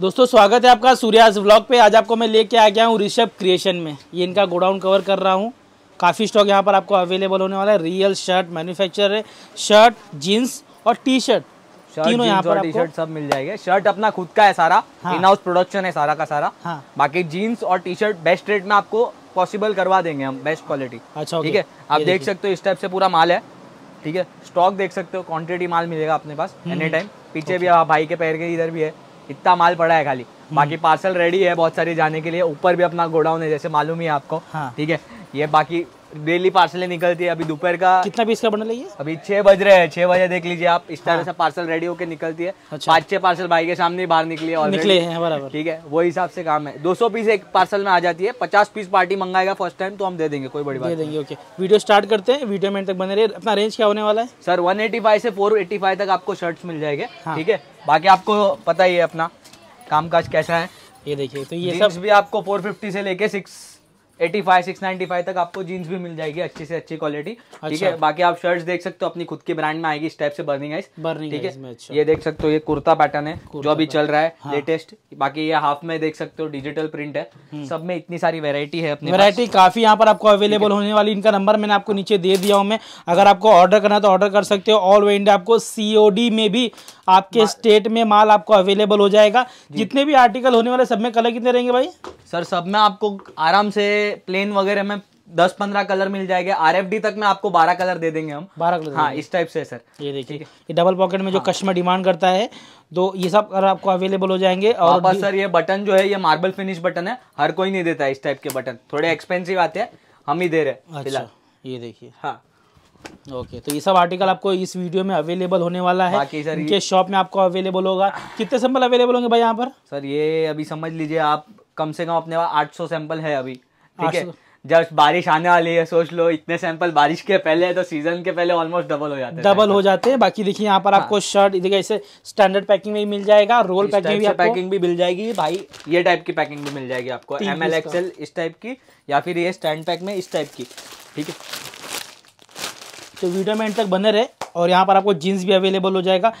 दोस्तों स्वागत है आपका सूर्याज व्लॉग पे आज आपको मैं लेके आ गया हूँ ऋषभ क्रिएशन में ये इनका गोडाउन कवर कर रहा हूँ काफ़ी स्टॉक यहाँ पर आपको अवेलेबल होने वाला है रियल शर्ट मैन्युफैक्चर है शर्ट जीन्स और टी शर्ट तीनों यहाँ पर टी शर्ट सब मिल जाएगा शर्ट अपना खुद का है सारा हाँ। इन हाउस प्रोडक्शन है सारा का सारा हाँ। बाकी जीन्स और टी शर्ट बेस्ट रेट में आपको पॉसिबल करवा देंगे हम बेस्ट क्वालिटी अच्छा ठीक है आप देख सकते हो इस टाइप से पूरा माल है ठीक है स्टॉक देख सकते हो क्वांटिटी माल मिलेगा अपने पास एनी टाइम हम्म। पीछे भी भाई के पैर के इधर भी है इतना माल पड़ा है खाली हम्म। बाकी पार्सल रेडी है बहुत सारी जाने के लिए ऊपर भी अपना गोडाउन है जैसे मालूम ही है आपको हाँ। ठीक है ये बाकी डेली पार्सल निकलती है अभी दोपहर का कितना पीस का बना लिए अभी छह बज रहे हैं छह बजे देख लीजिए आप इस तरह हाँ। से पार्सल रेडी होकर निकलती है अच्छा। पाँच छह पार्सल भाई के सामने बाहर निकली है निकले हैं बराबर ठीक है वो हिसाब से काम है दो सौ पीस एक पार्सल में आ जाती है पचास पीस पार्टी मंगाएगा फर्स्ट टाइम तो हम दे देंगे कोई बड़ी बात देंगे ओके वीडियो स्टार्ट करते हैं वीडियो में तक बने रहे अपना रेंज क्या होने वाला है सर वन से फोर तक आपको शर्ट मिल जाएंगे हाँ। ठीक है बाकी आपको पता ही है अपना काम कैसा है ये देखिए तो ये सब भी आपको फोर से लेके six eighty five six ninety five तक आपको जीन्स भी मिल जाएगी अच्छी से अच्छी क्वालिटी अच्छा। ठीक है अच्छा। बाकी आप शर्ट्स देख सकते हो अपनी खुद के ब्रांड में आएगी इस टाइप से बर्निंग आइस बर्निंग ठीक है अच्छा। ये देख सकते हो ये कुर्ता पैटर्न है जो अभी चल रहा है हाँ। लेटेस्ट बाकी ये हाफ में देख सकते हो डिजिटल प्रिंट है हम्म। सब में इतनी सारी वेरायटी है अपनी वेरायटी काफी यहाँ पर आपको अवेलेबल होने वाली इनका नंबर मैंने आपको नीचे दे दिया हूँ मैं अगर आपको ऑर्डर करना है तो ऑर्डर कर सकते हो ऑल वे इंडिया आपको सीओडी में भी आपके स्टेट में माल आपको अवेलेबल हो जाएगा जितने भी आर्टिकल होने वाले सब में कलर कितने रहेंगे भाई सर सब में आपको आराम से प्लेन वगैरह में दस पंद्रह कलर मिल जाएगा आर तक में आपको बारह कलर दे देंगे हम बारह कलर हाँ इस टाइप से सर ये देखिए ये डबल पॉकेट में जो हाँ। कस्टमर डिमांड करता है तो ये सब कलर आपको अवेलेबल हो जाएंगे और बस सर ये बटन जो है ये मार्बल फिनिश बटन है हर कोई नहीं देता है इस टाइप के बटन थोड़े एक्सपेंसिव आते हैं हम ही दे रहे हैं अच्छा, ये देखिए हाँ ओके तो ये सब आर्टिकल आपको इस वीडियो में अवेलेबल होने वाला है बाकी सर इनके शॉप में आपको अवेलेबल होगा कितने सैंपल अवेलेबल होंगे भाई यहाँ पर सर ये अभी समझ लीजिए आप कम से कम अपने आठ सौ सैंपल है अभी ठीक है जब बारिश आने वाली है सोच लो इतने सैंपल बारिश के पहले है तो सीजन के पहले ऑलमोस्ट डबल हो जाते हैं डबल हो जाते हैं बाकी देखिए यहाँ पर हाँ। आपको शर्ट देखिए ऐसे स्टैंडर्ड पैकिंग में मिल जाएगा रोल पैकिंग भी पैकिंग भी मिल जाएगी भाई ये टाइप की पैकिंग भी मिल जाएगी आपको एम एल एक्सएल इस टाइप की या फिर ये स्टैंड पैक में इस टाइप की ठीक है तो वीडियो में एंड तक बने रहे और यहाँ पर आपको जीन्स भी अवेलेबल हो जाएगा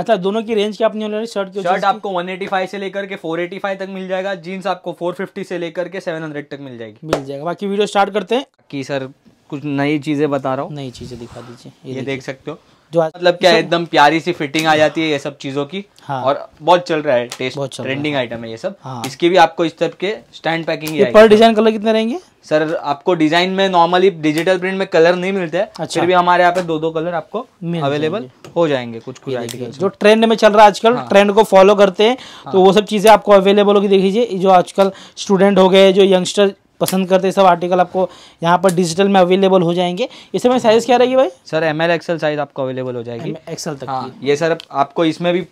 अच्छा दोनों की रेंज क्या अपनी होने शर्ट की शर्ट आपको 185 से लेकर के 485 तक मिल जाएगा जीन्स आपको 450 से लेकर के 700 तक मिल जाएगी मिल जाएगा बाकी वीडियो स्टार्ट करते हैं कि सर कुछ नई चीज़ें बता रहा हूँ नई चीज़ें दिखा दीजिए ये, ये देख सकते हो जो मतलब क्या एकदम प्यारी सी फिटिंग आ हाँ। जाती है ये सब चीज़ों की हाँ। और बहुत चल रहा है टेस्ट ट्रेंडिंग आइटम है ये सब हाँ। इसके भी आपको इस तरह के स्टैंड पैकिंग पर डिजाइन कलर कितने रहेंगे सर आपको डिजाइन में नॉर्मली डिजिटल प्रिंट में कलर नहीं मिलते हैं अच्छा। फिर भी हमारे यहाँ पे दो दो कलर आपको अवेलेबल हो जाएंगे कुछ कुछ आइटम जो ट्रेंड में चल रहा है आजकल हाँ। ट्रेंड को फॉलो करते हैं तो हाँ। तो वो सब चीजें आपको अवेलेबल होगी देख लीजिए जो आजकल स्टूडेंट हो गए जो यंगस्टर पसंद करते सब आर्टिकल आपको यहाँ पर डिजिटल में अवेलेबल हो जाएंगे इसमें में साइज़ क्या रहेगी भाई sir M L XL size आपको अवेलेबल हो जाएगी एक्सएल तक हाँ, ये सर आपको इसमें भी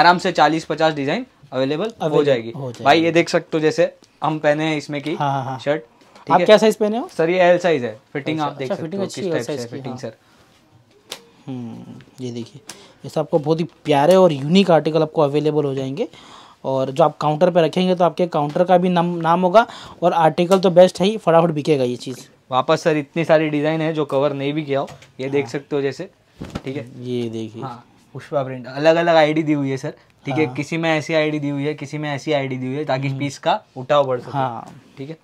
आराम से चालीस पचास डिज़ाइन अवेलेबल हो जाएगी भाई ये देख सकते हो जैसे हम पहने हैं इसमें की हाँ हाँ शर्ट हाँ। आप क्या साइज पहने हो सर ये एल साइज है फिटिंग अच्छा, आप देख अच्छा, सकते हो किस टाइप से फिटिंग हाँ। सर हम्म, ये देखिए ये सब आपको बहुत ही प्यारे और यूनिक आर्टिकल आपको अवेलेबल हो जाएंगे और जो आप काउंटर पर रखेंगे तो आपके काउंटर का भी नाम नाम होगा और आर्टिकल तो बेस्ट है ही फटाफट बिकेगा ये चीज़ वापस सर इतनी सारी डिज़ाइन है जो कवर नहीं भी किया हो ये देख हाँ। सकते हो जैसे ठीक है ये देखिए हाँ, पुष्पा प्रिंट अलग अलग आईडी दी हुई है सर ठीक है हाँ। किसी में ऐसी आईडी दी हुई है किसी में ऐसी आईडी दी हुई है ताकि पीस हम्म। का उठाव बढ़ सके हाँ ठीक है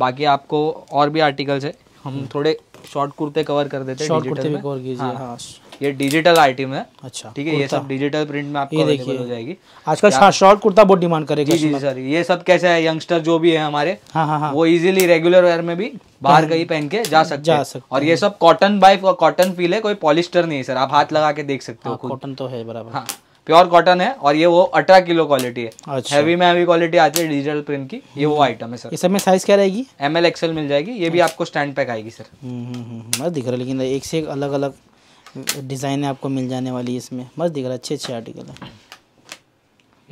बाकी आपको और भी आर्टिकल्स है हम हम्म। थोड़े शॉर्ट कुर्ते कवर कर देते हैं शॉर्ट कुर्ते भी कवर कीजिए हाँ, हाँ। ये डिजिटल आइटम है अच्छा ठीक है ये सब डिजिटल प्रिंट में आपको देखिए हो जाएगी आजकल शॉर्ट कुर्ता बहुत डिमांड करेगी जी जी सर ये सब कैसे है यंगस्टर जो भी है हमारे हाँ हाँ, हाँ। वो इजीली रेगुलर वेयर में भी बाहर कहीं पहन के जा सकते जा सकते और ये सब कॉटन और कॉटन फील है कोई पॉलिस्टर नहीं है सर आप हाथ लगा के देख सकते हो कॉटन हाँ, तो है बराबर हाँ प्योर कॉटन है और ये वो अठारह किलो क्वालिटी है अच्छा। हैवी में हैवी क्वालिटी आती है डिजिटल प्रिंट की ये वो आइटम हम्म। है सर में साइज क्या रहेगी एम एल एक्सएल मिल जाएगी ये भी अच्छा। आपको स्टैंड पैक आएगी सर हम्म, हम्म, हम्म दिख रहा है लेकिन एक से एक अलग अलग डिज़ाइन आपको मिल जाने वाली है इसमें मस्त दिख रहा है अच्छे अच्छे आर्टिकल है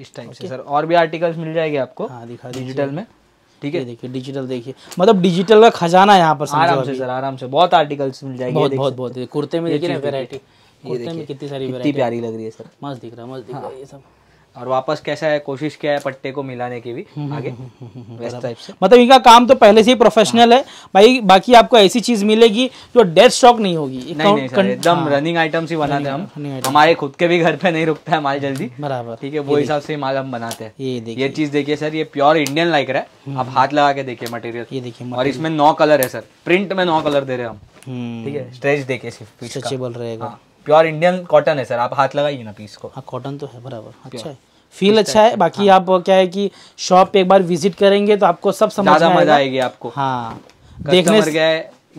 इस टाइम से सर और भी आर्टिकल्स मिल जाएगी आपको हाँ दिखा डिजिटल में ठीक है देखिए डिजिटल देखिए मतलब डिजिटल का खजाना है यहाँ पर आराम से सर आराम से बहुत आर्टिकल्स मिल जाएंगे बहुत बहुत बहुत कुर्ते में देखिए ना वेरायटी कुर्ते में कितनी सारी वेरायटी प्यारी लग रही है सर मस्त दिख रहा है मस्त दिख रहा है हाँ। ये सब और वापस कैसा है कोशिश किया है पट्टे को मिलाने की भी हम्म, आगे टाइप हम्म, हम्म, से मतलब इनका काम तो पहले से ही प्रोफेशनल है हाँ। भाई बाकी आपको ऐसी चीज मिलेगी जो डेथ स्टॉक नहीं होगी एकदम रनिंग आइटम्स ही बनाते हम हमारे खुद के भी घर पे नहीं रुकता है माल जल्दी बराबर ठीक है वो हिसाब से माल हम बनाते हैं ये ये चीज देखिए सर ये प्योर इंडियन लाइक रहा है आप हाथ लगा के देखिए मटेरियल ये देखिए और इसमें नौ कलर है सर प्रिंट में नौ कलर दे रहे हम ठीक है स्ट्रेच देखिए सिर्फ बोल रहेगा हाँ। प्योर इंडियन कॉटन है सर आप हाथ लगाइए ना पीस को हाँ कॉटन तो है बराबर अच्छा है फील अच्छा है बाकी हाँ। आप क्या है कि शॉप पे एक बार विजिट करेंगे तो आपको सब समझ मजा आएगी आपको हाँ देखने गया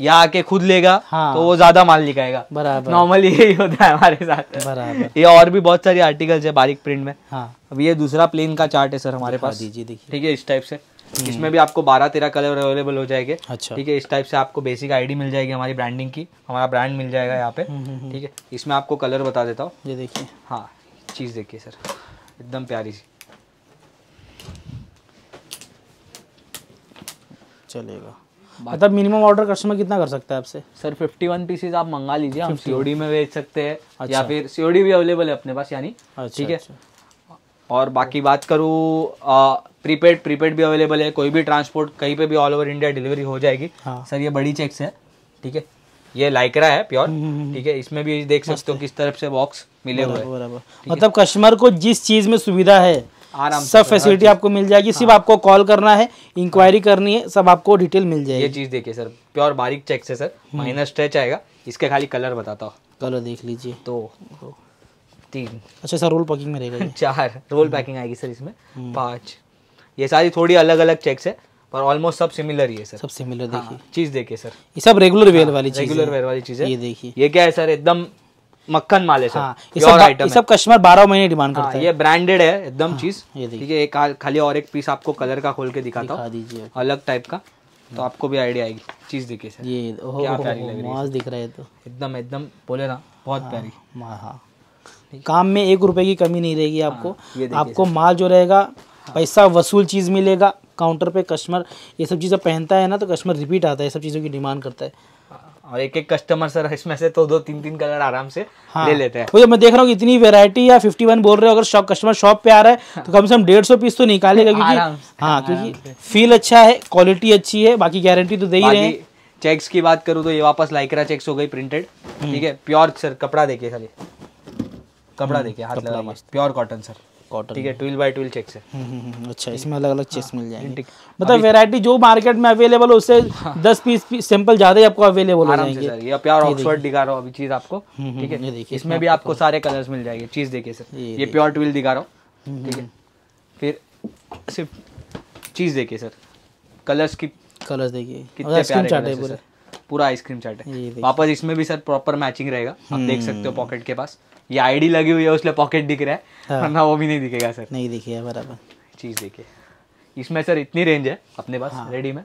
या आके खुद लेगा हाँ। तो वो ज्यादा माल निकाएगा बराबर नॉर्मली यही होता है हमारे साथ बराबर ये और भी बहुत सारी आर्टिकल्स है बारीक प्रिंट में हाँ अब ये दूसरा प्लेन का चार्ट है सर हमारे पास दीजिए देखिए ठीक है इस टाइप से इसमें भी आपको बारह तेरह कलर अवेलेबल हो जाएंगे अच्छा ठीक है इस टाइप से आपको बेसिक आईडी मिल जाएगी हमारी ब्रांडिंग की हमारा ब्रांड मिल जाएगा यहाँ पे हम्म, हम्म, हम्म। ठीक है इसमें आपको कलर बता देता हूँ ये देखिए हाँ चीज़ देखिए सर एकदम प्यारी सी चलेगा मतलब मिनिमम ऑर्डर कस्टमर कितना कर सकता है आपसे सर 51 पीसेज आप मंगा लीजिए हम सीओडी में बेच सकते हैं अच्छा। या फिर सीओडी भी अवेलेबल है अपने पास यानी अच्छा, ठीक अच्छा, है अच्छा। और बाकी बात करूँ प्रीपेड प्रीपेड भी अवेलेबल है कोई भी ट्रांसपोर्ट कहीं पे भी ऑल ओवर इंडिया डिलीवरी हो जाएगी हाँ। सर ये बड़ी चेक्स है ठीक है ये लाइकरा है प्योर हम्म, हम्म, हम्म। ठीक है इसमें भी देख सकते हो किस तरफ से बॉक्स मिले हुए मतलब कस्टमर को जिस चीज में सुविधा है आराम सब फैसिलिटी आपको मिल जाएगी सिर्फ हाँ। आपको कॉल करना है इंक्वायरी करनी है सब आपको डिटेल मिल जाएगी ये चीज देखिए सर प्योर बारीक चेक से सर माइनस स्ट्रेच आएगा इसके खाली कलर बताता हूँ कलर देख लीजिए तो तीन अच्छा सर रोल पैकिंग में रहेगा चार रोल पैकिंग आएगी सर इसमें हम्म। पाँच ये सारी थोड़ी अलग अलग चेक्स है पर ऑलमोस्ट सब सिमिलर ही है सर सब सिमिलर हाँ, देखिए चीज देखिए सर ये सब रेगुलर वेयर हाँ, वाली चीज रेगुलर वेयर वाली चीज है ये देखिए ये क्या है सर एकदम मक्खन माल है सर हाँ, ये सब आइटम ये सब कस्टमर बारह महीने डिमांड हाँ, करता हाँ, है ये ब्रांडेड है एकदम हाँ, चीज ये देखिए एक खाली और एक पीस आपको कलर का खोल के दिखाता हूँ अलग टाइप का तो आपको भी आइडिया आएगी चीज देखिए सर ये क्या प्यारी लग रही है दिख रहा है तो एकदम एकदम बोले ना बहुत प्यारी हाँ काम में एक रुपए की कमी नहीं रहेगी हाँ, आपको आपको माल जो रहेगा हाँ। पैसा वसूल चीज़ मिलेगा काउंटर पे कस्टमर ये सब चीज़ें पहनता है ना तो कस्टमर रिपीट आता है सब चीज़ों की डिमांड करता है हाँ, और एक एक कस्टमर सर इसमें से तो दो तीन तीन कलर आराम से हाँ। ले लेते हैं भैया मैं देख रहा हूँ इतनी वैरायटी या फिफ्टी वन बोल रहे हो अगर शॉप कस्टमर शॉप पे आ रहा है हाँ। तो कम से कम डेढ़ सौ पीस तो निकालेगा क्योंकि हाँ क्योंकि फील अच्छा है क्वालिटी अच्छी है बाकी गारंटी तो दे ही रहे हैं चेक्स की बात करूँ तो ये वापस लाइकरा चेक्स हो गई प्रिंटेड हम्म। ठीक है प्योर सर कपड़ा देखिए खाली कपड़ा हम्म, देखिए हाथ लगा मस्त प्योर कॉटन सर कॉटन ठीक है ट्वेल्व बाई ट्वेल्व चेक से अच्छा इसमें अलग अलग चेक मिल जाएंगे मतलब वेरायटी जो मार्केट में अवेलेबल हो उससे हाँ। दस पीस सैंपल ज्यादा ही आपको अवेलेबल आराम से सर ये प्योर ऑक्सफर्ड दिखा रहा हूँ अभी चीज आपको हम्म, हम्म, ठीक है इसमें हाँ, भी आपको सारे कलर्स मिल जाएंगे चीज देखिए सर ये प्योर ट्वेल्व दिखा रहा हूँ ठीक है फिर सिर्फ चीज देखिए सर कलर्स की कलर्स देखिए कितने प्यारे पूरा आइसक्रीम चाट है वापस इसमें भी सर प्रॉपर मैचिंग रहेगा आप देख सकते हो पॉकेट के पास ये आईडी लगी हुई है उसमें पॉकेट दिख रहा है हाँ। ना वो भी नहीं दिखेगा सर नहीं दिखेगा बराबर चीज़ देखिए इसमें सर इतनी रेंज है अपने पास हाँ। रेडी में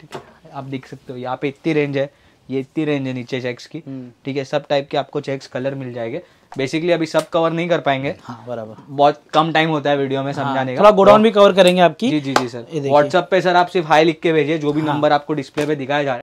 ठीक है आप देख सकते हो यहाँ पे इतनी रेंज है ये इतनी रेंज है नीचे चेक्स की हम्म। ठीक है सब टाइप के आपको चेक्स कलर मिल जाएंगे बेसिकली अभी सब कवर नहीं कर पाएंगे हाँ, बराबर बहुत कम टाइम होता है वीडियो में हाँ, समझाने हाँ, का थोड़ा गोडाउन भी कवर करेंगे आपकी जी जी जी सर व्हाट्सअप पे सर आप सिर्फ हाई लिख के भेजिए जो भी हाँ, नंबर आपको डिस्प्ले पे दिखाया जा रहा है